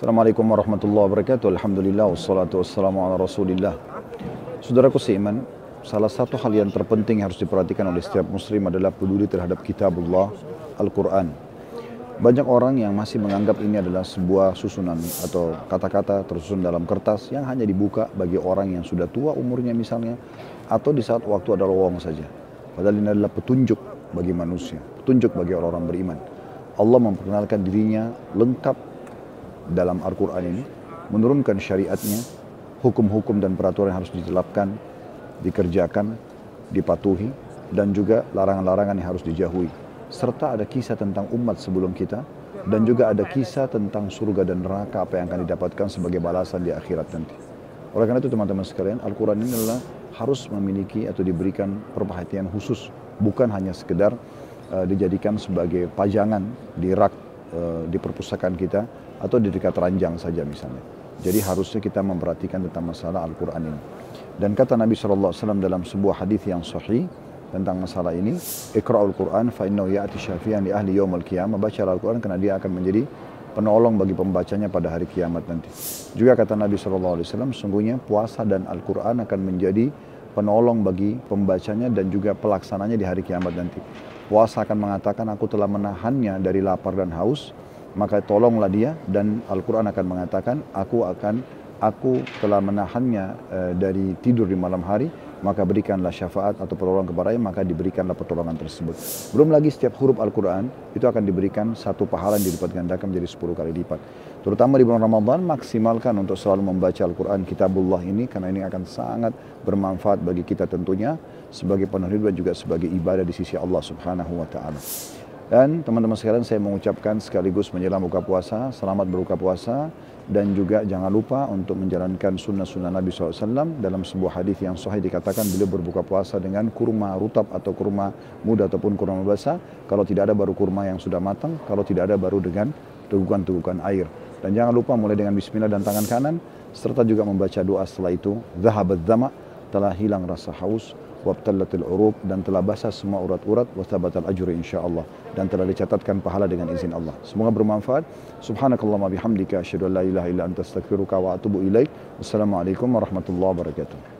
Assalamualaikum warahmatullahi wabarakatuh. Alhamdulillah wassalatu wassalamu ala Rasulillah. Saudaraku seiman, salah satu hal yang terpenting yang harus diperhatikan oleh setiap muslim adalah peduli terhadap kitabullah Al-Qur'an. Banyak orang yang masih menganggap ini adalah sebuah susunan atau kata-kata tersusun dalam kertas yang hanya dibuka bagi orang yang sudah tua umurnya misalnya atau di saat waktu ada lowong saja. Padahal ini adalah petunjuk bagi manusia, petunjuk bagi orang-orang beriman. Allah memperkenalkan dirinya lengkap dalam Al-Quran ini, menurunkan syariatnya, hukum-hukum dan peraturan yang harus diterapkan, dikerjakan, dipatuhi, dan juga larangan-larangan yang harus dijauhi. Serta ada kisah tentang umat sebelum kita, dan juga ada kisah tentang surga dan neraka apa yang akan didapatkan sebagai balasan di akhirat nanti. Oleh karena itu teman-teman sekalian, Al-Quran ini adalah harus memiliki atau diberikan perhatian khusus, bukan hanya sekedar uh, dijadikan sebagai pajangan di rak Eh, di perpustakaan kita atau di dekat ranjang saja misalnya. Jadi harusnya kita memperhatikan tentang masalah Al-Quran ini. Dan kata Nabi SAW dalam sebuah hadis yang sahih tentang masalah ini, Iqra'ul Quran fa'innau ya'ati syafi'an di ahli yaumil qiyamah. Baca Al-Quran karena dia akan menjadi penolong bagi pembacanya pada hari kiamat nanti. Juga kata Nabi SAW, sungguhnya puasa dan Al-Quran akan menjadi penolong bagi pembacanya dan juga pelaksananya di hari kiamat nanti. Puasa akan mengatakan aku telah menahannya dari lapar dan haus, maka tolonglah dia dan Al-Quran akan mengatakan aku akan aku telah menahannya eh, dari tidur di malam hari, maka berikanlah syafaat atau pertolongan kepada kepadanya, maka diberikanlah pertolongan tersebut. Belum lagi setiap huruf Al-Quran itu akan diberikan satu pahala yang dilipat gandakan menjadi sepuluh kali lipat. Terutama di bulan Ramadan, maksimalkan untuk selalu membaca Al-Quran Kitabullah ini, karena ini akan sangat bermanfaat bagi kita tentunya, sebagai penerbit dan juga sebagai ibadah di sisi Allah Subhanahu wa Ta'ala. Dan teman-teman sekalian saya mengucapkan sekaligus menjelang buka puasa, selamat berbuka puasa dan juga jangan lupa untuk menjalankan sunnah-sunnah Nabi SAW dalam sebuah hadis yang sahih dikatakan beliau berbuka puasa dengan kurma rutab atau kurma muda ataupun kurma basah. Kalau tidak ada baru kurma yang sudah matang, kalau tidak ada baru dengan tegukan-tegukan air. Dan jangan lupa mulai dengan bismillah dan tangan kanan serta juga membaca doa setelah itu zahabat zama telah hilang rasa haus وابتلت العروق dan telah basah semua urat-urat وثبت الأجر إن شاء الله dan telah dicatatkan pahala dengan izin Allah semoga bermanfaat subhanakallah bihamdika asyhadu an la ilaha illa anta astaghfiruka wa atubu ilaik Wassalamualaikum warahmatullahi wabarakatuh